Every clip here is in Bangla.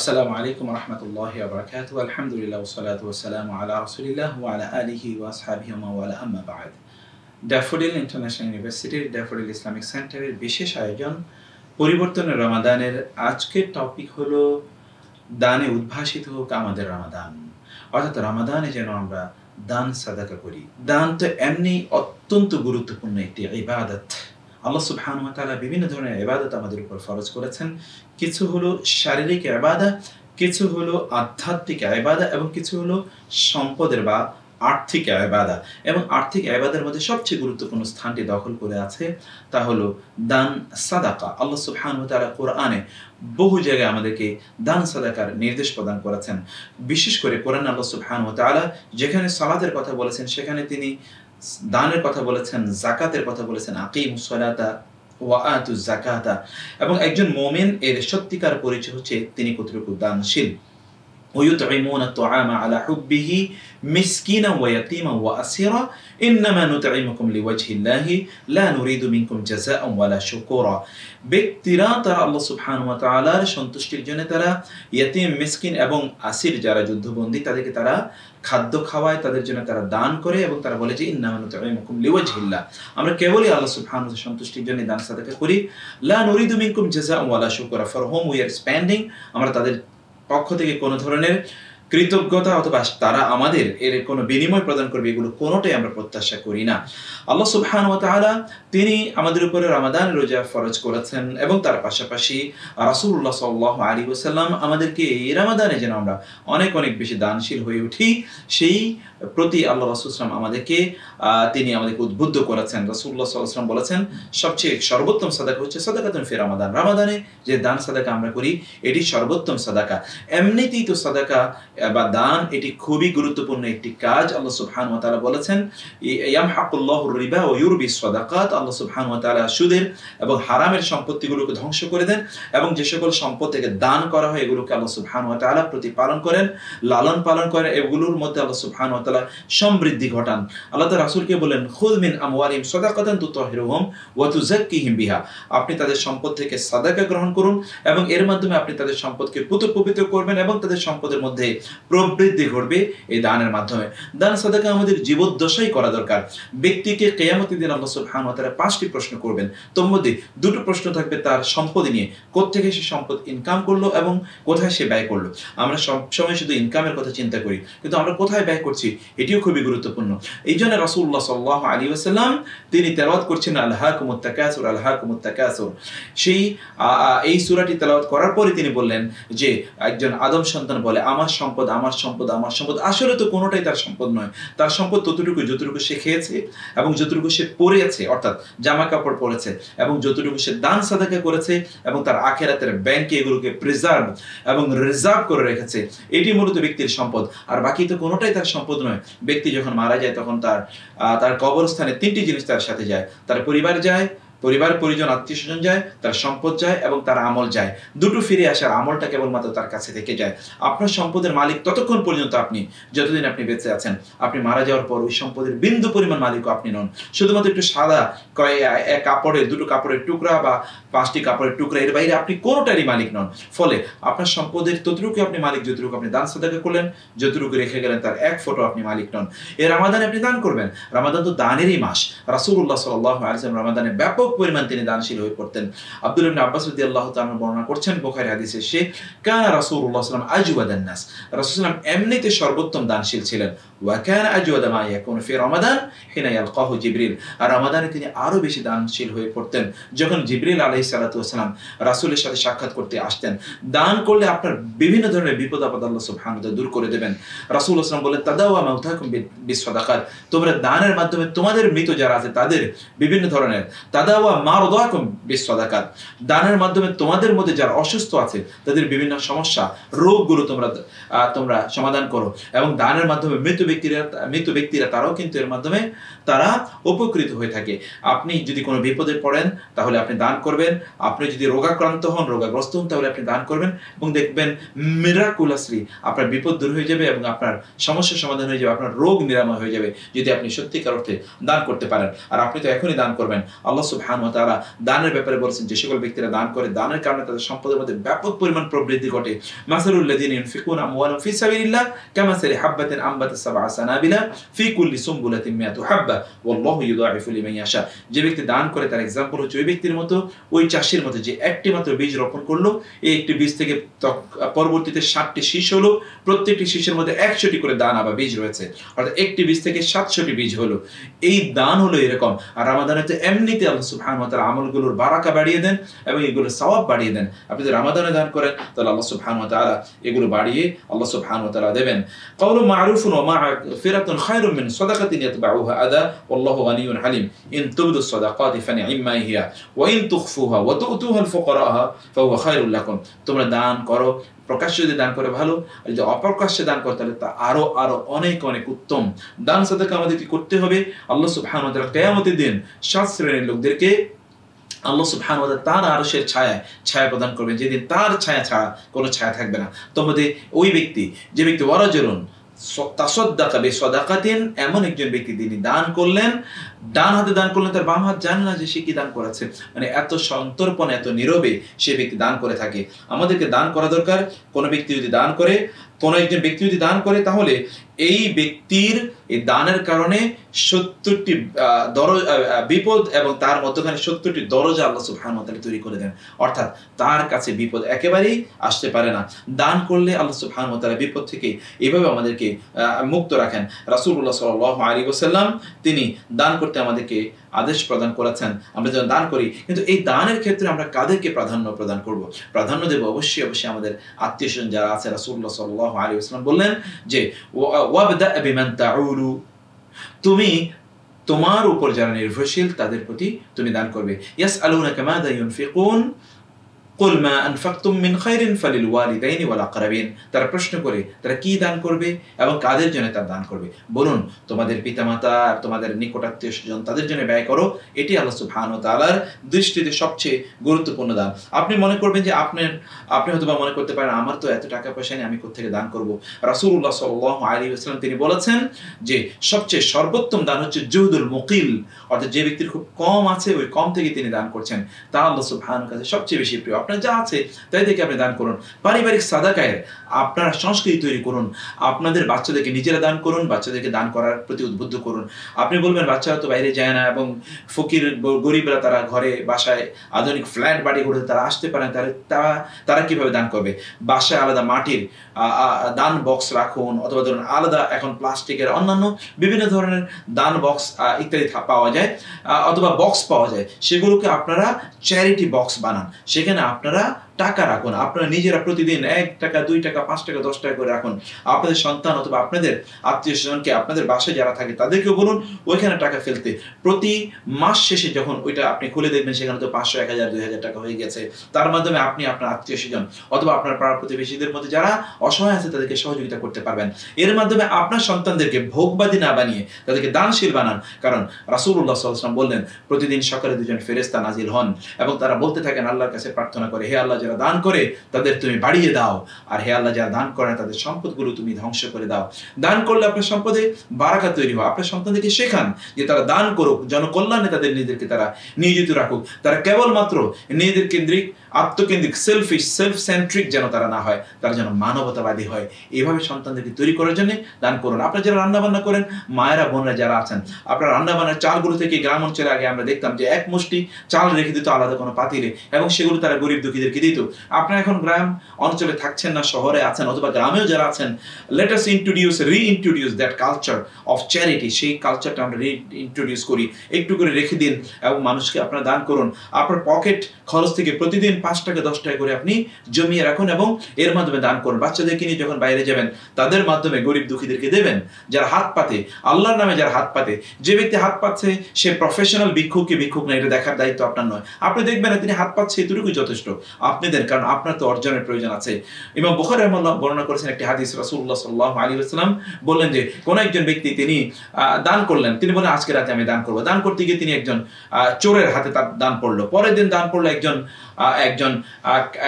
আসসালামু আলাইকুম রহমতুল্লাহ আলহামদুলিল্লাহ ওসালাম আলা রসুলিল্লাহ আলিহি আম্মা বাদ ড্যাফোডিল ইন্টারন্যাশনাল ইউনিভার্সিটির ড্যাফোডিল ইসলামিক সেন্টারের বিশেষ আয়োজন পরিবর্তনের রমাদানের আজকের টপিক হলো দানে উদ্ভাসিত হোক আমাদের রামাদান অর্থাৎ রমাদানে যেন আমরা দান সাদাকা করি দান তো এমনি অত্যন্ত গুরুত্বপূর্ণ একটি ইবাদত আল্লাহ সুবহানু তালা বিভিন্ন ধরনের এবাদত আমাদের উপর ফরজ করেছেন কিছু হলো শারীরিক এবাদা কিছু হলো আধ্যাত্মিক আয়বাদা এবং কিছু হলো সম্পদের বা আর্থিক আয়বাদা এবং আর্থিক আয়বাদের মধ্যে সবচেয়ে গুরুত্বপূর্ণ স্থানটি দখল করে আছে তা হলো দান সাদাকা আল্লাহ সুবহান তারা কোরআনে বহু জায়গায় আমাদেরকে দান সাদাকার নির্দেশ প্রদান করেছেন বিশেষ করে কোরআন আল্লাহ সুবহান তালা যেখানে সালাদের কথা বলেছেন সেখানে তিনি দানের কথা বলেছেন জাকাতের কথা বলেছেন আকিম সলাতা ওয়াতু জাকাতা এবং একজন মোমেন এর সত্যিকার পরিচয় হচ্ছে তিনি কতটুকু দানশীল ويطعمون الطعام على حبه مسكينا ويتيما واسيرا انما نطعمكم لوجه الله لا نريد منكم جزاء ولا شكورا ব্যক্তিরা তারা আল্লাহ সুবহান ওয়া তাআলার সন্তুষ্টির জন্য তারা ইয়েতিম মিসকিন এবং আসির যারা যুদ্ধবন্দী তাদেরকে তারা খাদ্য খাওয়ায় তাদের জন্য তারা দান করে এবং তারা বলে যে ইন্নামা নুতাইমুকুম লিওয়াজহিল্লাহ আমরা কেবলই আল্লাহ সুবহান ওয়া সন্তুষ্টির জন্য দান সাদাকা করি লা নুরিদু মিনকুম জাযাআ ওয়ালা শুকুরা for home we are spending আমরা তাদের অক্ষ থেকে কোনো ধরনের কৃতজ্ঞতা অথবা তারা আমাদের এর কোনো বিনিময় প্রদান করবে এগুলো কোনোটাই আমরা প্রত্যাশা করি না আল্লাহ সুবহান ও তাহারা তিনি আমাদের উপরে রামাদান রোজা ফরজ করেছেন এবং তার পাশাপাশি রাসুল্লাহ সাল্লাহ আলী ওসাল্লাম আমাদেরকে এই রামাদানে যেন আমরা অনেক অনেক বেশি দানশীল হয়ে উঠি সেই প্রতি আল্লাহ রাসুলাম আমাদেরকে তিনি আমাদেরকে উদ্বুদ্ধ করেছেন রাসুল্লাহ সাল্লাহাম বলেছেন সবচেয়ে সর্বোত্তম সাদাকা হচ্ছে সাদাকাতুন ফের রামাদান রামাদানে যে দান সাদাকা আমরা করি এটি সর্বোত্তম সাদাকা এমনিতেই তো সাদাকা বা দান এটি খুবই গুরুত্বপূর্ণ একটি কাজ আল্লাহ সুবহান ওয়া তাআলা বলেছেন ইয়াম হাকুল্লাহ রিবা ও ইউরবি সাদাকাত আল্লাহ সুবহান ওয়া তাআলা সুদের এবং হারামের সম্পত্তিগুলোকে ধ্বংস করে দেন এবং যে সকল সম্পদ থেকে দান করা হয় এগুলোকে আল্লাহ সুবহান ওয়া তাআলা প্রতিপালন করেন লালন পালন করেন এগুলোর মধ্যে আল্লাহ সুবহান ওয়া তাআলা সমৃদ্ধি ঘটান আল্লাহ তাআলা রাসূলকে বলেন খুদ মিন আমওয়ালিহিম সাদাকাতান তুতাহহিরুহুম ওয়া তুযাক্কিহিম বিহা আপনি তাদের সম্পদ থেকে সাদাকা গ্রহণ করুন এবং এর মাধ্যমে আপনি তাদের সম্পদকে পুত পবিত্র করবেন এবং তাদের সম্পদের মধ্যে প্রবৃদ্ধি ঘটবে এই দানের মাধ্যমে দান সাদাকে আমাদের জীবদ্দশাই করা দরকার ব্যক্তিকে কেয়ামতি দিন আল্লাহ সুবহান তারা পাঁচটি প্রশ্ন করবেন তোর মধ্যে দুটো প্রশ্ন থাকবে তার সম্পদ নিয়ে কোথেকে সে সম্পদ ইনকাম করলো এবং কোথায় সে ব্যয় করলো আমরা সবসময় শুধু ইনকামের কথা চিন্তা করি কিন্তু আমরা কোথায় ব্যয় করছি এটিও খুবই গুরুত্বপূর্ণ এই জন্য রসুল্লাহ সাল্লাহ আলী আসসালাম তিনি তেলাওয়াত করছেন আল্লাহ কুমত্তা ক্যাসুর আল্লাহ কুমত্তা ক্যাসুর সেই এই সুরাটি তেলাওয়াত করার পরে তিনি বললেন যে একজন আদম সন্তান বলে আমার সম্পদ সম্পদ আমার সম্পদ আমার সম্পদ আসলে তো কোনোটাই তার সম্পদ নয় তার সম্পদ ততটুকু যতটুকু সে খেয়েছে এবং যতটুকু সে পরেছে অর্থাৎ জামা কাপড় পরেছে এবং যতটুকু সে দান সাদাকা করেছে এবং তার আখেরাতের ব্যাংকে এগুলোকে প্রিজার্ভ এবং রিজার্ভ করে রেখেছে এটি মূলত ব্যক্তির সম্পদ আর বাকি তো কোনোটাই তার সম্পদ নয় ব্যক্তি যখন মারা যায় তখন তার তার কবরস্থানে তিনটি জিনিস তার সাথে যায় তার পরিবার যায় পরিবার পরিজন আত্মীয় স্বজন যায় তার সম্পদ যায় এবং তার আমল যায় দুটো ফিরে আসার আমলটা কেবলমাত্র তার কাছে থেকে যায় আপনার সম্পদের মালিক ততক্ষণ পর্যন্ত আপনি যতদিন আপনি বেঁচে আছেন আপনি মারা যাওয়ার পর ওই সম্পদের বিন্দু পরিমাণ মালিকও আপনি নন শুধুমাত্র একটু সাদা কয় এক কাপড়ের দুটো কাপড়ের টুকরা বা পাঁচটি কাপড়ের টুকরা এর বাইরে আপনি কোনোটারই মালিক নন ফলে আপনার সম্পদের ততটুকু আপনি মালিক যতটুকু আপনি দান সাদাকে করলেন যতটুকু রেখে গেলেন তার এক ফটো আপনি মালিক নন এ রামাদানে আপনি দান করবেন রামাদান তো দানেরই মাস রাসুল্লাহ সাল্লাহ আলসালাম রামাদানে ব্যাপক ব্যাপক পরিমাণ তিনি দানশীল হয়ে পড়তেন আব্দুল ইবনে আব্বাস রদি আল্লাহ তাআলা বর্ণনা করছেন বুখারী হাদিসে সে কানা রাসূলুল্লাহ সাল্লাম আজওয়াদান নাস রাসূল এমনিতে সর্বোত্তম দানশীল ছিলেন ওয়া কানা মা ইয়াকুন ফি রমাদান হিনা ইয়ালকাহু জিবরিল আর রমাদানে তিনি আরো বেশি দানশীল হয়ে পড়তেন যখন জিবরিল আলাইহিস সালাতু ওয়াসালাম রাসূলের সাথে সাক্ষাৎ করতে আসতেন দান করলে আপনার বিভিন্ন ধরনের বিপদ আপদ আল্লাহ সুবহানাহু দূর করে দেবেন রাসূল সাল্লাম বলেন তাদাওয়া মাউতাকুম তোমরা দানের মাধ্যমে তোমাদের মৃত যারা আছে তাদের বিভিন্ন ধরনের তাদা দানের মাধ্যমে তোমাদের মধ্যে যারা অসুস্থ আছে তাদের বিভিন্ন সমস্যা রোগগুলো তোমরা তোমরা সমাধান করো এবং দানের মাধ্যমে মৃত ব্যক্তিরা মৃত ব্যক্তিরা তারাও কিন্তু এর মাধ্যমে তারা উপকৃত হয়ে থাকে আপনি যদি কোনো বিপদে পড়েন তাহলে আপনি দান করবেন আপনি যদি রোগাক্রান্ত হন রোগাগ্রস্ত হন তাহলে আপনি দান করবেন এবং দেখবেন মিরাকুলাসলি আপনার বিপদ দূর হয়ে যাবে এবং আপনার সমস্যার সমাধান হয়ে যাবে আপনার রোগ নিরাময় হয়ে যাবে যদি আপনি সত্যিকার অর্থে দান করতে পারেন আর আপনি তো এখনই দান করবেন আল্লাহ সুবহান সুবাহান তারা দানের ব্যাপারে বলছেন যে সকল ব্যক্তিরা দান করে দানের কারণে তাদের সম্পদের মধ্যে ব্যাপক পরিমাণ প্রবৃদ্ধি ঘটে যে ব্যক্তি দান করে তার এক্সাম্পল হচ্ছে ওই ব্যক্তির মতো ওই চাষির মতো যে একটি মাত্র বীজ রোপণ করলো এই একটি বীজ থেকে পরবর্তীতে ষাটটি শীষ হলো প্রত্যেকটি শীষের মধ্যে একশোটি করে দান আবার বীজ রয়েছে অর্থাৎ একটি বীজ থেকে সাতশোটি বীজ হলো এই দান হলো এরকম আর আমাদের হচ্ছে এমনিতে আল্লাহ সুবহান তার আমলগুলোর বারাকা বাড়িয়ে দেন এবং এগুলোর সওয়াব বাড়িয়ে দেন আপনি যদি রামাদানে দান করেন তাহলে আল্লাহ সুবহান এগুলো বাড়িয়ে আল্লাহ সুবহান দেবেন কৌল মারুফুন ও মা ফিরাতুন খায়রুম মিন সাদাকাতিন ইয়াতবাউহা আদা আল্লাহু গানিউন হালিম ইন তুবদু সাদাকাতি ফানিইম্মা হিয়া ওয়া ইন তুখফুহা ওয়া তুতুহা আল ফুকারাহা ফাহুয়া খায়রুল লাকুম তোমরা দান করো প্রকাশ্যে যদি দান করে ভালো আর যদি অপ্রকাশ্যে দান করে তাহলে তা আরও আরো অনেক অনেক উত্তম দান সাথে আমাদের কি করতে হবে আল্লাহ সুবহান কেয়ামতের দিন সাত শ্রেণীর লোকদেরকে আল্লাহ সুবহান তার আরো সে ছায়া ছায়া প্রদান করবেন যেদিন তার ছায়া ছাড়া কোনো ছায়া থাকবে না তোমাদের ওই ব্যক্তি যে ব্যক্তি ওয়ারাজরুন তাসদাকা বে দিন এমন একজন ব্যক্তি তিনি দান করলেন ডান হাতে দান করলেন তার বাম হাত জানে না যে সে কি দান করাচ্ছে মানে এত সন্তর্পণ এত নীরবে সে ব্যক্তি দান করে থাকে আমাদেরকে দান করা দরকার কোনো ব্যক্তি যদি দান করে কোনো একজন ব্যক্তি যদি দান করে তাহলে এই ব্যক্তির এই দানের কারণে সত্তরটি বিপদ এবং তার মধ্যখানে সত্তরটি দরজা আল্লাহ সুবহান তালা তৈরি করে দেন অর্থাৎ তার কাছে বিপদ একেবারেই আসতে পারে না দান করলে আল্লাহ সুবহান তালা বিপদ থেকে এভাবে আমাদেরকে মুক্ত রাখেন রাসুল্লাহ সাল আলী ওসাল্লাম তিনি দান করতে করতে আমাদেরকে আদেশ প্রদান করেছেন আমরা যেন দান করি কিন্তু এই দানের ক্ষেত্রে আমরা কাদেরকে প্রাধান্য প্রদান করব প্রাধান্য দেব অবশ্যই অবশ্যই আমাদের আত্মীয় স্বজন যারা আছে রাসুল্লাহ সাল্লাহ আলী ইসলাম বললেন যে তুমি তোমার উপর যারা নির্ভরশীল তাদের প্রতি তুমি দান করবে ইয়াস আলুনা কামাদা ইউনফিকুন কুল মা মিন ফালিল ওয়াল আকরাবিন তারা প্রশ্ন করে তারা কি দান করবে এবং কাদের জন্য তার দান করবে বলুন তোমাদের পিতামাতা তোমাদের নিকটাত্মীয় স্বজন তাদের জন্য ব্যয় করো এটি আল্লাহ সুবহান তাআলার দৃষ্টিতে সবচেয়ে গুরুত্বপূর্ণ দান আপনি মনে করবেন যে আপনার আপনি হয়তো বা মনে করতে পারেন আমার তো এত টাকা পয়সা নেই আমি কোথেকে দান করব রাসূলুল্লাহ সাল্লাল্লাহু আলাইহি ওয়াসাল্লাম তিনি বলেছেন যে সবচেয়ে সর্বোত্তম দান হচ্ছে জুহুদুল মুকিল অর্থাৎ যে ব্যক্তির খুব কম আছে ওই কম থেকে তিনি দান করছেন তা আল্লাহ সুবহান কাছে সবচেয়ে বেশি প্রিয় আপনার যা আছে তাই থেকে আপনি দান করুন পারিবারিক সাদাকায় আপনার সংস্কৃতি তৈরি করুন আপনাদের বাচ্চাদেরকে নিজেরা দান করুন বাচ্চাদেরকে দান করার প্রতি উদ্বুদ্ধ করুন আপনি বলবেন বাচ্চারা তো বাইরে যায় না এবং ফকির গরিবরা তারা ঘরে বাসায় আধুনিক ফ্ল্যাট বাড়ি করে তারা আসতে পারে না তাহলে তারা তারা কীভাবে দান করবে বাসায় আলাদা মাটির দান বক্স রাখুন অথবা ধরুন আলাদা এখন প্লাস্টিকের অন্যান্য বিভিন্ন ধরনের দান বক্স ইত্যাদি পাওয়া যায় অথবা বক্স পাওয়া যায় সেগুলোকে আপনারা চ্যারিটি বক্স বানান সেখানে から টাকা রাখুন আপনারা নিজেরা প্রতিদিন এক টাকা দুই টাকা পাঁচ টাকা দশ টাকা করে রাখুন আপনাদের সন্তান অথবা আপনাদের আত্মীয় স্বজনকে আপনাদের বাসায় যারা থাকে তাদেরকে বলুন ওইখানে টাকা ফেলতে প্রতি মাস শেষে যখন ওইটা আপনি খুলে দেখবেন সেখানে তো পাঁচশো এক হাজার দুই হাজার টাকা হয়ে গেছে তার মাধ্যমে আপনি আপনার আত্মীয় স্বজন অথবা আপনার পাড়া প্রতিবেশীদের মধ্যে যারা অসহায় আছে তাদেরকে সহযোগিতা করতে পারবেন এর মাধ্যমে আপনার সন্তানদেরকে ভোগবাদী না বানিয়ে তাদেরকে দানশীল বানান কারণ রাসুল্লাহ সাল্লাম বললেন প্রতিদিন সকালে দুজন ফেরেস্তা নাজিল হন এবং তারা বলতে থাকেন আল্লাহর কাছে প্রার্থনা করে হে আল্লাহ যারা দান করে তাদের তুমি বাড়িয়ে দাও আর হে আল্লাহ যারা দান করে তাদের সম্পদগুলো তুমি ধ্বংস করে দাও দান করলে আপনার সম্পদে বারাকা তৈরি হয় আপনার সন্তানদেরকে শেখান যে তারা দান করুক জনকল্যাণে তাদের নিজেদেরকে তারা নিয়োজিত রাখুক তারা কেবলমাত্র নিজেদের কেন্দ্রিক আত্মকেন্দ্রিক সেলফিশ সেলফ সেন্ট্রিক যেন তারা না হয় তারা যেন মানবতাবাদী হয় এইভাবে সন্তানদেরকে তৈরি করার জন্য দান করুন আপনারা যারা রান্নাবান্না করেন মায়েরা বোনরা যারা আছেন আপনার রান্নাবান্নার চালগুলো থেকে গ্রাম অঞ্চলে আগে আমরা দেখতাম যে এক মুষ্টি চাল রেখে দিত আলাদা কোনো পাতিলে এবং সেগুলো তারা গরিব দুঃখীদেরকে দিত আপনারা এখন গ্রাম অঞ্চলে থাকছেন না শহরে আছেন অথবা গ্রামেও যারা আছেন let us introduce re introduce that culture of charity সেই কালচারটা আমরা রি ইন্ট্রোডিউস করি একটু করে রেখে দিন এবং মানুষকে আপনারা দান করুন আপনার পকেট খরচ থেকে প্রতিদিন পাঁচ টাকা দশ টাকা করে আপনি জমিয়ে রাখুন এবং এর মাধ্যমে দান করুন বাচ্চাদেরকে নিয়ে যখন বাইরে যাবেন তাদের মাধ্যমে গরিব দুঃখীদেরকে দেবেন যারা হাত পাতে আল্লাহর নামে যারা হাত পাতে যে ব্যক্তি হাত পাচ্ছে সে প্রফেশনাল ভিক্ষুক কি ভিক্ষুক না এটা দেখার দায়িত্ব আপনার নয় আপনি দেখবেন তিনি হাত পাচ্ছে এতটুকুই যথেষ্ট আপনাদের কারণ আপনার তো অর্জনের প্রয়োজন আছে এবং বখর রহমান বর্ণনা করেছেন একটি হাদিস রাসুল্লাহ সাল্লাহ আলী আসসালাম বললেন যে কোন একজন ব্যক্তি তিনি দান করলেন তিনি বলেন আজকে রাতে আমি দান করবো দান করতে গিয়ে তিনি একজন চোরের হাতে তার দান পড়লো পরের দিন দান পড়লো একজন একজন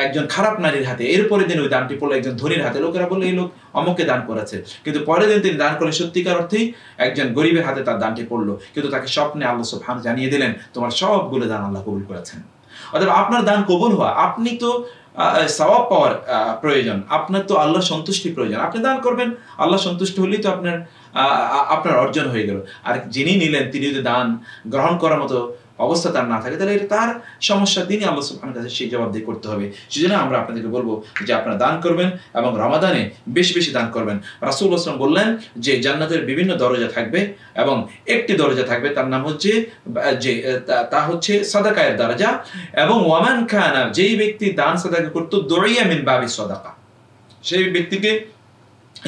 একজন খারাপ নারীর হাতে এরপরে দিন ওই দানটি পড়লো একজন ধনীর হাতে লোকেরা বললো এই লোক অমুককে দান করেছে কিন্তু পরের দিন তিনি দান করলে সত্যিকার অর্থেই একজন গরিবের হাতে তার দানটি পড়লো কিন্তু তাকে স্বপ্নে আল্লাহ সুবহান জানিয়ে দিলেন তোমার সবগুলো দান আল্লাহ কবুল করেছেন অর্থাৎ আপনার দান কবুল হওয়া আপনি তো সওয়াব পাওয়ার প্রয়োজন আপনার তো আল্লাহ সন্তুষ্টি প্রয়োজন আপনি দান করবেন আল্লাহ সন্তুষ্ট হলেই তো আপনার আপনার অর্জন হয়ে গেল আর যিনি নিলেন তিনি যদি দান গ্রহণ করার মতো অবস্থা তার না থাকে তাহলে এটা তার সমস্যা দিনই আল্লাহ সুবহানের কাছে সেই জবাব দিয়ে করতে হবে সেজন্য আমরা আপনাদেরকে বলবো যে আপনারা দান করবেন এবং রামাদানে বেশি বেশি দান করবেন রাসুল আসলাম বললেন যে জান্নাতের বিভিন্ন দরজা থাকবে এবং একটি দরজা থাকবে তার নাম হচ্ছে যে তা হচ্ছে সাদাকায়ের দরজা এবং ওয়ামান খানা যেই ব্যক্তি দান সাদাকা করতো দরিয়া মিন বাবি সদাকা সেই ব্যক্তিকে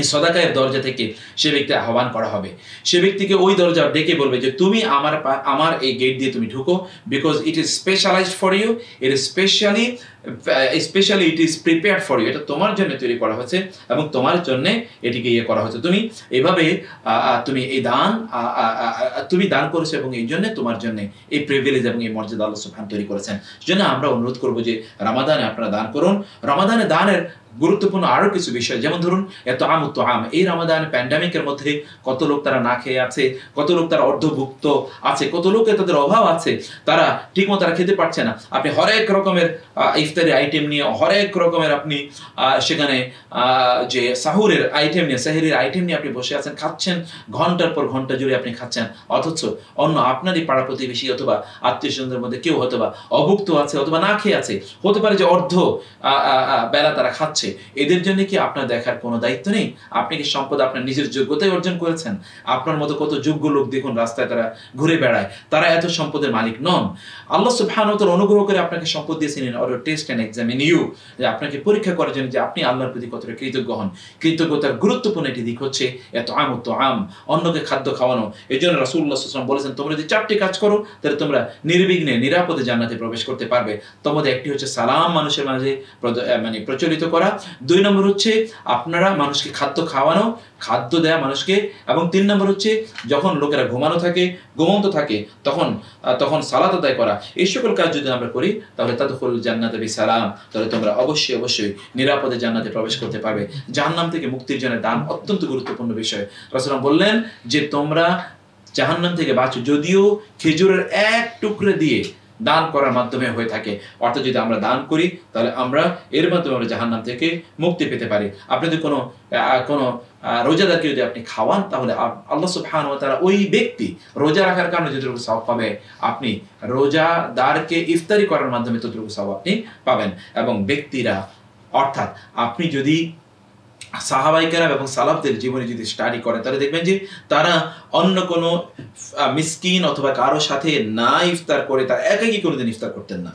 এই সদাকায়ের দরজা থেকে সে ব্যক্তি আহ্বান করা হবে সে ব্যক্তিকে ওই দরজা ডেকে বলবে যে তুমি আমার আমার এই গেট দিয়ে তুমি ঢুকো because it is specialized for you it is specially specially it is prepare for you এটা তোমার জন্য তৈরি করা হয়েছে এবং তোমার জন্য এটিকে ইয়ে করা হয়েছে তুমি এভাবে তুমি এই দান তুমি দান করেছো এবং এই জন্য তোমার জন্য এই প্রিভিলেজ এবং এই মর্যাদা আল্লাহ সুফান তৈরি করেছেন জন্য আমরা অনুরোধ করবো যে রামাদানে আপনারা দান করুন রামাদানে দানের গুরুত্বপূর্ণ আরো কিছু বিষয় যেমন ধরুন এত আম তো আম এই রামাদান প্যান্ডামিকের মধ্যে কত লোক তারা না খেয়ে আছে কত লোক তারা অর্ধভুক্ত আছে কত লোকের তাদের অভাব আছে তারা ঠিক মতো তারা খেতে পারছে না আপনি হরেক রকমের ইফতারি আইটেম নিয়ে হরেক রকমের আপনি সেখানে যে সাহুরের আইটেম নিয়ে সাহেরির আইটেম নিয়ে আপনি বসে আছেন খাচ্ছেন ঘন্টার পর ঘন্টা জুড়ে আপনি খাচ্ছেন অথচ অন্য আপনারই পাড়া প্রতিবেশী অথবা আত্মীয় স্বজনদের মধ্যে কেউ হয়তো অভুক্ত আছে অথবা না খেয়ে আছে হতে পারে যে অর্ধ বেলা তারা খাচ্ছে আসছে এদের জন্য কি আপনার দেখার কোনো দায়িত্ব নেই আপনি কি সম্পদ আপনার নিজের যোগ্যতায় অর্জন করেছেন আপনার মতো কত যোগ্য লোক দেখুন রাস্তায় তারা ঘুরে বেড়ায় তারা এত সম্পদের মালিক নন আল্লাহ সুবহানতর অনুগ্রহ করে আপনাকে সম্পদ দিয়েছেন in order test and examine you যে আপনাকে পরীক্ষা করার জন্য যে আপনি আল্লাহর প্রতি কতটা কৃতজ্ঞ হন কৃতজ্ঞতার গুরুত্বপূর্ণ একটি দিক হচ্ছে এত আম তো আম অন্যকে খাদ্য খাওয়ানো এই জন্য রাসুল্লাহাম বলেছেন তোমরা যদি চারটি কাজ করো তাহলে তোমরা নির্বিঘ্নে নিরাপদে জান্নাতে প্রবেশ করতে পারবে তোমাদের একটি হচ্ছে সালাম মানুষের মাঝে মানে প্রচলিত করা দুই নম্বর হচ্ছে আপনারা মানুষকে খাদ্য খাওয়ানো খাদ্য দেয়া মানুষকে এবং তিন নম্বর হচ্ছে যখন লোকেরা ঘুমানো থাকে ঘুমন্ত থাকে তখন তখন সালাত আদায় করা এই সকল কাজ যদি আমরা করি তাহলে তাদুল জান্নাত সালাম তাহলে তোমরা অবশ্যই অবশ্যই নিরাপদে জান্নাতে প্রবেশ করতে পারবে জাহান্নাম থেকে মুক্তির জন্য দান অত্যন্ত গুরুত্বপূর্ণ বিষয় রাসুলাম বললেন যে তোমরা জাহান্নাম থেকে বাঁচো যদিও খেজুরের এক টুকরে দিয়ে দান করার মাধ্যমে হয়ে থাকে অর্থাৎ যদি আমরা দান করি তাহলে আমরা এর মাধ্যমে আমরা জাহান্নাম থেকে মুক্তি পেতে পারি আপনি যদি কোনো কোনো রোজাদারকে যদি আপনি খাওয়ান তাহলে আল্লাহ সুবহান তারা ওই ব্যক্তি রোজা রাখার কারণে যতটুকু সব পাবে আপনি রোজাদারকে ইফতারি করার মাধ্যমে ততটুকু সব আপনি পাবেন এবং ব্যক্তিরা অর্থাৎ আপনি যদি কেরাম এবং সালাফদের জীবনে যদি স্টাডি করে তাহলে দেখবেন যে তারা অন্য কোনো মিসকিন অথবা কারো সাথে না ইফতার করে তারা কি কোনোদিন ইফতার করতেন না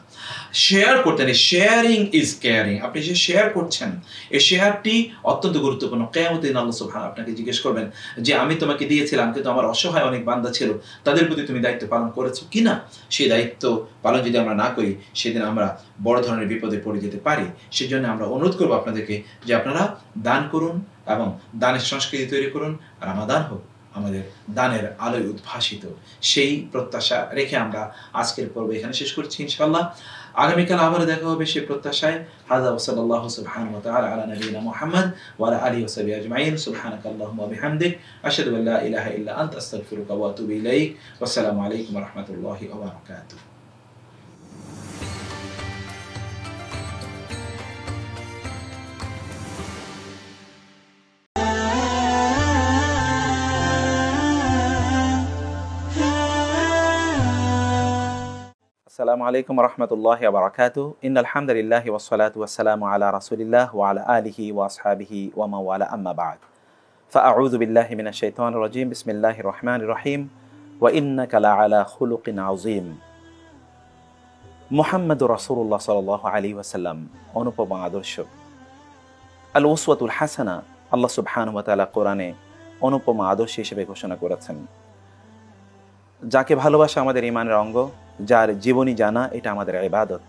শেয়ার করতেন শেয়ারিং ইজ কেয়ারিং আপনি যে শেয়ার করছেন এই শেয়ারটি অত্যন্ত গুরুত্বপূর্ণ কেয়ামতিন আল্লাহ সুবহান আপনাকে জিজ্ঞেস করবেন যে আমি তোমাকে দিয়েছিলাম কিন্তু আমার অসহায় অনেক বান্দা ছিল তাদের প্রতি তুমি দায়িত্ব পালন করেছো কি না সেই দায়িত্ব পালন যদি আমরা না করি সেদিন আমরা বড় ধরনের বিপদে পড়ে যেতে পারি সেজন্য আমরা অনুরোধ করবো আপনাদেরকে যে আপনারা দান করুন এবং দানের সংস্কৃতি তৈরি করুন রামাদান হোক আমাদের দানের আলোয় উদ্ভাসিত সেই প্রত্যাশা রেখে আমরা আজকের পর্ব এখানে শেষ করছি ইনশাল্লাহ আগামীকাল আবার দেখা হবে সেই প্রত্যাশায় হাজা ওসাল্লাহ সুবহান ওয়া তাআলা আলা নবিয়িনা মুহাম্মদ ওয়া আলা আলিহি ওয়া সাহবিহি আজমাইন সুবহানাক আল্লাহুম্মা ওয়া বিহামদিক আশহাদু আল্লা ইলাহা ইল্লা আস্তাগফিরুকা ওয়া আতুবু ইলাইক ওয়া আসসালামু আলাইকুম ওয়া রাহমাতুল্লাহি ওয়া বারাকাতুহু আসসালামু আলাইকুম রহমতুল্লাহ আবরাকাত ইন আলহামদুলিল্লাহ ওসলাত ওয়াসালাম আলা রাসুলিল্লাহ ওয়ালা আলহি ওয়াসহাবিহি ওয়ামাওয়ালা আম্মাবাদ فأعوذ بالله من الشيطان الرجيم بسم الله الرحمن الرحيم وإنك لعلى خلق عظيم মোহাম্মদ রসুল্লাহ সাল আলী ওয়াসাল্লাম অনুপম আদর্শ আল ওসওয়াতুল হাসানা আল্লাহ সুবহানুমতালা কোরআনে অনুপম আদর্শ হিসেবে ঘোষণা করেছেন যাকে ভালোবাসা আমাদের ইমানের অঙ্গ যার জীবনী জানা এটা আমাদের ইবাদত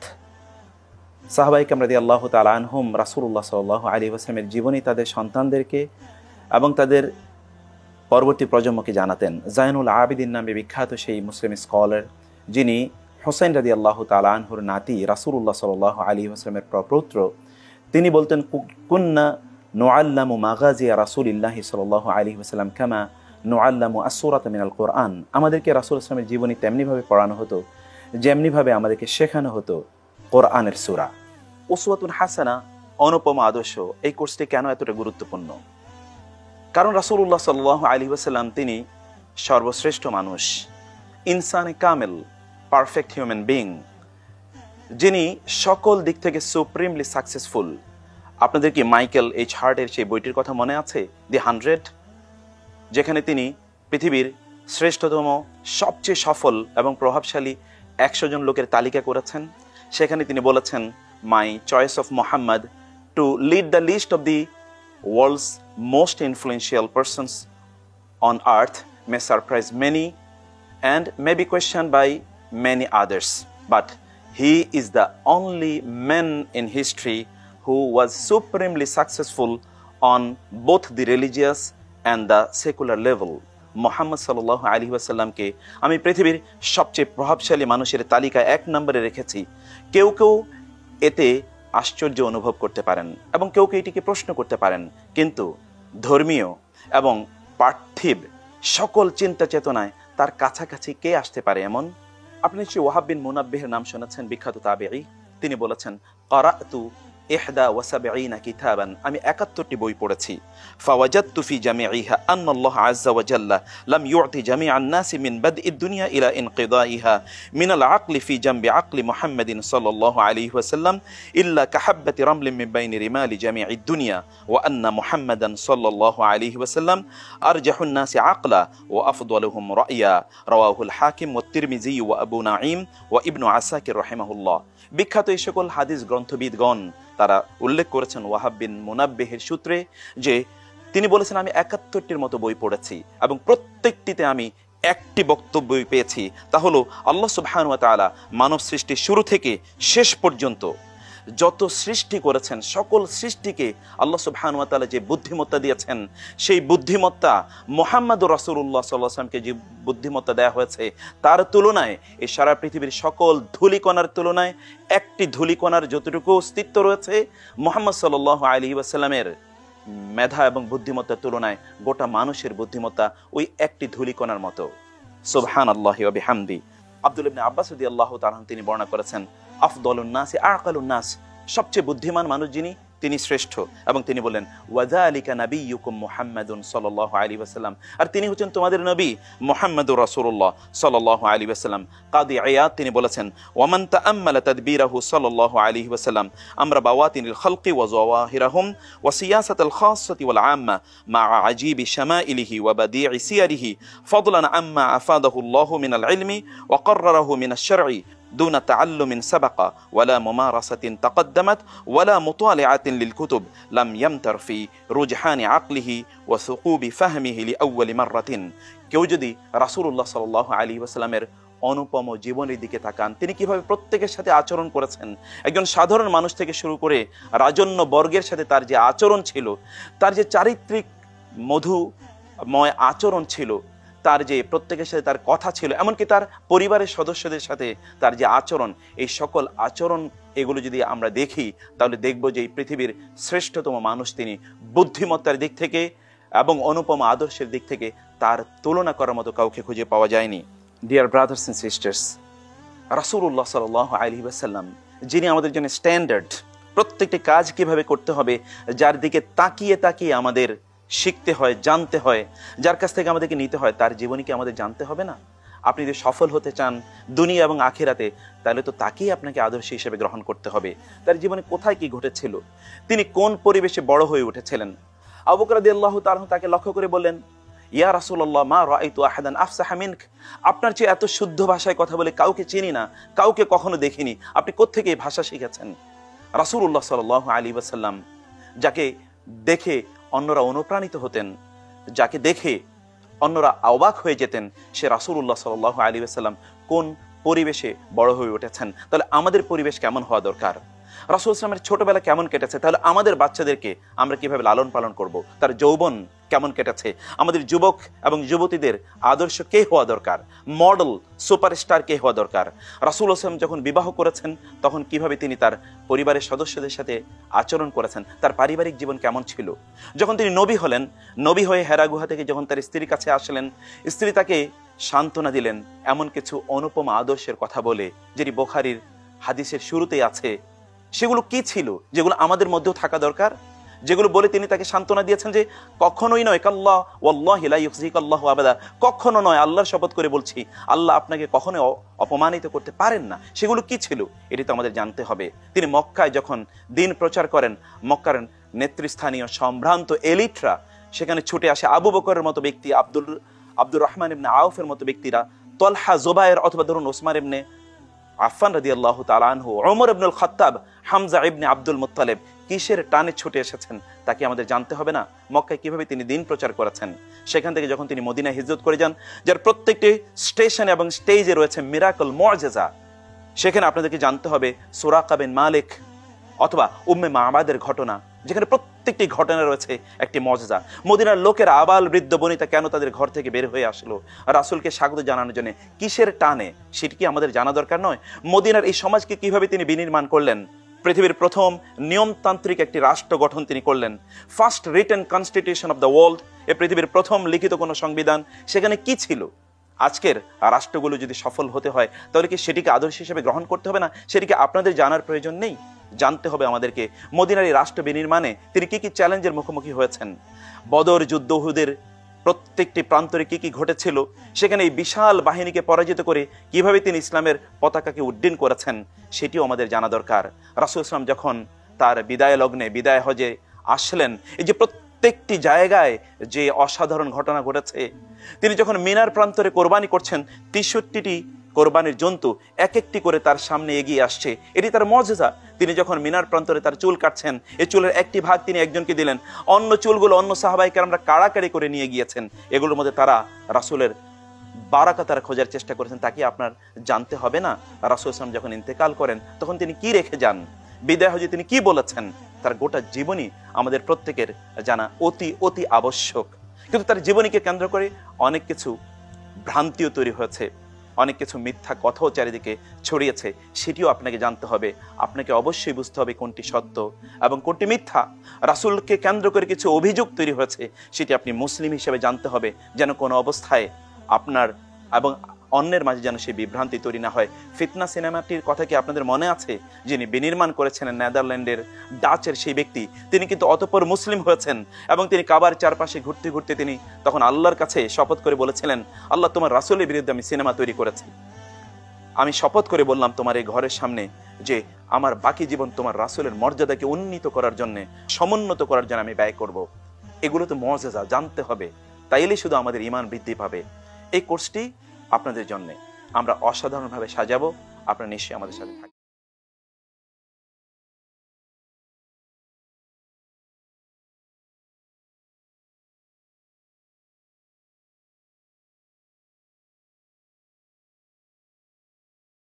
সাহবাই আমরা আল্লাহ তাল আনহুম রাসুল্লাহ সাল আলী আসলামের জীবনী তাদের সন্তানদেরকে এবং তাদের পরবর্তী প্রজন্মকে জানাতেন জায়নুল আবিদিন নামে বিখ্যাত সেই মুসলিম স্কলার যিনি হোসেন রাজি আল্লাহ তালাহুর নাতি রাসুল্লাহ সাল আলী হোসলামের প্রপৌত্র তিনি বলতেন কুন্না নোয়াল্লামু মাগাজিয়া রাসুলিল্লাহি সাল আলী হোসালাম কামা নোয়াল্লামু আসুরাত মিনাল কোরআন আমাদেরকে রাসুল ইসলামের জীবনী তেমনিভাবে পড়ানো হতো যেমনিভাবে আমাদেরকে শেখানো হতো কোরআনের সুরা ওসওয়াতুন হাসানা অনুপম আদর্শ এই কোর্সটি কেন এতটা গুরুত্বপূর্ণ কারণ রাসুল্লাহ সাল আলী আসাল্লাম তিনি সর্বশ্রেষ্ঠ মানুষ ইনসানে কামেল পারফেক্ট হিউম্যান বিং যিনি সকল দিক থেকে সুপ্রিমলি সাকসেসফুল আপনাদের কি মাইকেল এইচ হার্টের সেই বইটির কথা মনে আছে দি হান্ড্রেড যেখানে তিনি পৃথিবীর শ্রেষ্ঠতম সবচেয়ে সফল এবং প্রভাবশালী একশো জন লোকের তালিকা করেছেন সেখানে তিনি বলেছেন my choice of Muhammad to lead the list of the world's most influential persons on earth may surprise many and may be question by many others but he is the only man in history who was supremely successful on both the religious and the secular level Muhammad সাল আলী আসাল্লামকে আমি পৃথিবীর সবচেয়ে প্রভাবশালী মানুষের তালিকা এক নম্বরে রেখেছি কেউ কেউ এতে আশ্চর্য অনুভব করতে পারেন এবং কেউ কেউ এটিকে প্রশ্ন করতে পারেন কিন্তু ধর্মীয় এবং পার্থিব সকল চিন্তা চেতনায় তার কাছাকাছি কে আসতে পারে এমন আপনি নিশ্চয়ই ওয়াহাবিন বিন নাম শুনেছেন বিখ্যাত তাবেরি তিনি বলেছেন করা তু إحدى وسبعين كتابا أمي أكدت تبوي بورتي فوجدت في جميعها أن الله عز وجل لم يعطي جميع الناس من بدء الدنيا إلى انقضائها من العقل في جنب عقل محمد صلى الله عليه وسلم إلا كحبة رمل من بين رمال جميع الدنيا وأن محمدا صلى الله عليه وسلم أرجح الناس عقلا وأفضلهم رأيا رواه الحاكم والترمذي وأبو نعيم وابن عساكر رحمه الله بكاتو يشكل حديث غرنتو তারা উল্লেখ করেছেন ওয়াহাব বিন সূত্রে যে তিনি বলেছেন আমি একাত্তরটির মতো বই পড়েছি এবং প্রত্যেকটিতে আমি একটি বক্তব্যই পেয়েছি তা হলো আল্লাহ সুবাহানুয়া তালা মানব সৃষ্টির শুরু থেকে শেষ পর্যন্ত যত সৃষ্টি করেছেন সকল সৃষ্টিকে আল্লাহ সুবাহানুয়াতালা যে বুদ্ধিমত্তা দিয়েছেন সেই বুদ্ধিমত্তা মোহাম্মদ রসুল্লাহ সাল্লাহামকে যে বুদ্ধিমত্তা দেওয়া হয়েছে তার তুলনায় এই সারা পৃথিবীর সকল ধুলিকণার তুলনায় একটি ধুলিকণার যতটুকু অস্তিত্ব রয়েছে মোহাম্মদ সাল আলী আসাল্লামের মেধা এবং বুদ্ধিমত্তার তুলনায় গোটা মানুষের বুদ্ধিমত্তা ওই একটি ধুলিকণার মতো সোবহান আল্লাহ হামদি আব্দুল ইবনে আব্বাস আল্লাহ তালাম তিনি বর্ণনা করেছেন افضل الناس اعقل الناس সবচেয়ে বুদ্ধিমান মানুষ যিনি তিনি শ্রেষ্ঠ এবং তিনি বলেন ওয়াজা নাবিয়ুকুম মুহাম্মাদুন সাল্লাল্লাহু আলাইহি ওয়াসাল্লাম আর তিনি হচ্ছেন তোমাদের নবী মুহাম্মাদুর রাসূলুল্লাহ সাল্লাল্লাহু আলাইহি ওয়াসাল্লাম কাদি আয়াত তিনি বলেছেন ওয়ামান তাআম্মালা তদবিরাহু সাল্লাল্লাহু আলাইহি ওয়াসাল্লাম আমরা বাওয়াতিনিল খালকি ওয়া ওয়াজওয়াহিরাহুম ওয়া সিয়াসাতাল খাসতি ওয়াল আম্মা মা আজীবি শামাইলিহি ওয়া ওয়াবাদি সিয়ারিহি ফাদলান আম্মা আফাদাহুল্লাহু মিনাল ইলমি ওয়া ওয়াকর্রাহু মিনাশ শারঈ دون تعلم سبق ওয়ালা ممارسة تقدمت ওয়ালা مطالعة للكتب কুতুব লাম في رجحان عقله وثقوب فهمه لأول مرة লিআউয়ালি মাররাতিন কেউ যদি রাসূলুল্লাহ সাল্লাল্লাহু আলাইহি ওয়াসাল্লামের অনুপম জীবনের দিকে তাকান তিনি কিভাবে প্রত্যেকের সাথে আচরণ করেছেন একজন সাধারণ মানুষ থেকে শুরু করে রাজন্য বর্গের সাথে তার যে আচরণ ছিল তার যে চারিত্রিক মধুময় আচরণ ছিল তার যে প্রত্যেকের সাথে তার কথা ছিল এমনকি তার পরিবারের সদস্যদের সাথে তার যে আচরণ এই সকল আচরণ এগুলো যদি আমরা দেখি তাহলে দেখব যে এই পৃথিবীর শ্রেষ্ঠতম মানুষ তিনি বুদ্ধিমত্তার দিক থেকে এবং অনুপম আদর্শের দিক থেকে তার তুলনা করার মতো কাউকে খুঁজে পাওয়া যায়নি ডিয়ার ব্রাদার্স অ্যান্ড সিস্টার্স রাসুল্লাহ সাল আলহি আসাল্লাম যিনি আমাদের জন্য স্ট্যান্ডার্ড প্রত্যেকটি কাজ কিভাবে করতে হবে যার দিকে তাকিয়ে তাকিয়ে আমাদের শিখতে হয় জানতে হয় যার কাছ থেকে আমাদেরকে নিতে হয় তার জীবনী কি আমাদের জানতে হবে না আপনি যদি সফল হতে চান দুনিয়া এবং আখেরাতে তাহলে তো তাকেই আপনাকে আদর্শ হিসেবে গ্রহণ করতে হবে তার জীবনে কোথায় কি ঘটেছিল তিনি কোন পরিবেশে বড় হয়ে উঠেছিলেন আবুকরাদি আল্লাহ তার তাকে লক্ষ্য করে বললেন ইয়া রাসুল্লাহ মা তু আহাদান আফসা হামিনক আপনার চেয়ে এত শুদ্ধ ভাষায় কথা বলে কাউকে চিনি না কাউকে কখনো দেখিনি আপনি কোথেকে এই ভাষা শিখেছেন রাসুল্লাহ সাল আলী বাসাল্লাম যাকে দেখে অন্যরা অনুপ্রাণিত হতেন যাকে দেখে অন্যরা অবাক হয়ে যেতেন সে রাসুল্লাহ সাল আলী আসাল্লাম কোন পরিবেশে বড় হয়ে উঠেছেন তাহলে আমাদের পরিবেশ কেমন হওয়া দরকার রাসুল ইসলামের ছোটবেলা কেমন কেটেছে তাহলে আমাদের বাচ্চাদেরকে আমরা কিভাবে লালন পালন করব। তার যৌবন কেমন কেটেছে আমাদের যুবক এবং যুবতীদের আদর্শ কে হওয়া দরকার মডেল সুপারস্টার কে হওয়া দরকার রাসুল হোসেন যখন বিবাহ করেছেন তখন কিভাবে তিনি তার পরিবারের সদস্যদের সাথে আচরণ করেছেন তার পারিবারিক জীবন কেমন ছিল যখন তিনি নবী হলেন নবী হয়ে হেরাগুহা থেকে যখন তার স্ত্রীর কাছে আসলেন স্ত্রী তাকে সান্ত্বনা দিলেন এমন কিছু অনুপম আদর্শের কথা বলে যেটি বোখারির হাদিসের শুরুতেই আছে সেগুলো কি ছিল যেগুলো আমাদের মধ্যেও থাকা দরকার যেগুলো বলে তিনি তাকে সান্ত্বনা দিয়েছেন যে কখনোই নয় কাল্লাহ ওল্লাহিল্লাহ আবেদা কখনো নয় আল্লাহর শপথ করে বলছি আল্লাহ আপনাকে কখনো অপমানিত করতে পারেন না সেগুলো কি ছিল এটি তো আমাদের জানতে হবে তিনি মক্কায় যখন দিন প্রচার করেন মক্কার নেতৃস্থানীয় সম্ভ্রান্ত এলিটরা সেখানে ছুটে আসে আবু বকরের মতো ব্যক্তি আব্দুল আব্দুর রহমান এমনি আউফের মতো ব্যক্তিরা তলহা জোবায়ের অথবা ধরুন ওসমান এমনি আফান রদি আল্লাহ তালানহু অমর ইবনুল খত্তাব হামজা ইবনে আব্দুল মুতালেব কিসের টানে ছুটে এসেছেন তাকে আমাদের জানতে হবে না মক্কায় কিভাবে তিনি দিন প্রচার করেছেন সেখান থেকে যখন তিনি মদিনা হিজরত করে যান যার প্রত্যেকটি স্টেশন এবং স্টেজে রয়েছে মিরাকল মর্জেজা সেখানে আপনাদেরকে জানতে হবে সুরাকাবেন মালিক অথবা উম্মে মামাদের ঘটনা যেখানে প্রত্যেকটি ঘটনা রয়েছে একটি মজা মদিনার লোকের আবাল বৃদ্ধ বনিতা কেন তাদের ঘর থেকে বের হয়ে আসলো রাসুলকে স্বাগত জানানোর জন্য কিসের টানে সেটি কি আমাদের জানা দরকার নয় মদিনার এই সমাজকে কিভাবে তিনি বিনির্মাণ করলেন পৃথিবীর প্রথম নিয়মতান্ত্রিক একটি রাষ্ট্র গঠন তিনি করলেন first written constitution of the world এ পৃথিবীর প্রথম লিখিত কোনো সংবিধান সেখানে কি ছিল আজকের রাষ্ট্রগুলো যদি সফল হতে হয় তাহলে কি সেটিকে আদর্শ হিসেবে গ্রহণ করতে হবে না সেটিকে আপনাদের জানার প্রয়োজন নেই জানতে হবে আমাদেরকে মদিনারী রাষ্ট্র বিনির্মাণে তিনি কী কী চ্যালেঞ্জের মুখোমুখি হয়েছেন বদর যুদ্ধহুদের প্রত্যেকটি প্রান্তরে কী কী ঘটেছিল সেখানে এই বিশাল বাহিনীকে পরাজিত করে কিভাবে তিনি ইসলামের পতাকাকে উড্ডীন করেছেন সেটিও আমাদের জানা দরকার রাসুল ইসলাম যখন তার বিদায় লগ্নে বিদায় হজে আসলেন এই যে প্রত্যেকটি জায়গায় যে অসাধারণ ঘটনা ঘটেছে তিনি যখন মিনার প্রান্তরে কোরবানি করছেন তেষট্টিটি কোরবানির জন্তু এক একটি করে তার সামনে এগিয়ে আসছে এটি তার মজেজা তিনি যখন মিনার প্রান্তরে তার চুল কাটছেন এই চুলের একটি ভাগ তিনি একজনকে দিলেন অন্য চুলগুলো অন্য সাহাবাহিকে আমরা কাড়াকাড়ি করে নিয়ে গিয়েছেন এগুলোর মধ্যে তারা রাসুলের বারাকা তারা খোঁজার চেষ্টা করেছেন তাকে আপনার জানতে হবে না রাসুল ইসলাম যখন ইন্তেকাল করেন তখন তিনি কি রেখে যান বিদায় হজে তিনি কি বলেছেন তার গোটা জীবনী আমাদের প্রত্যেকের জানা অতি অতি আবশ্যক কিন্তু তার জীবনীকে কেন্দ্র করে অনেক কিছু ভ্রান্তিও তৈরি হয়েছে অনেক কিছু মিথ্যা কথাও চারিদিকে ছড়িয়েছে সেটিও আপনাকে জানতে হবে আপনাকে অবশ্যই বুঝতে হবে কোনটি সত্য এবং কোনটি মিথ্যা রাসুলকে কেন্দ্র করে কিছু অভিযোগ তৈরি হয়েছে সেটি আপনি মুসলিম হিসেবে জানতে হবে যেন কোনো অবস্থায় আপনার এবং অন্যের মাঝে যেন সেই বিভ্রান্তি তৈরি না হয় ফিতনা সিনেমাটির কথা কি আপনাদের মনে আছে যিনি বিনির্মাণ করেছেন নেদারল্যান্ডের ডাচের সেই ব্যক্তি তিনি কিন্তু অতপর মুসলিম হয়েছেন এবং তিনি কাবার চারপাশে ঘুরতে ঘুরতে তিনি তখন আল্লাহর কাছে শপথ করে বলেছিলেন আল্লাহ তোমার রাসুলের বিরুদ্ধে আমি সিনেমা তৈরি করেছি আমি শপথ করে বললাম তোমার এই ঘরের সামনে যে আমার বাকি জীবন তোমার রাসুলের মর্যাদাকে উন্নীত করার জন্য সমুন্নত করার জন্য আমি ব্যয় করব। এগুলো তো মর্যাদা জানতে হবে তাইলে শুধু আমাদের ইমান বৃদ্ধি পাবে এই কোর্সটি আপনাদের জন্যে আমরা অসাধারণভাবে সাজাবো আপনারা নিশ্চয়ই আমাদের সাথে থাকবেন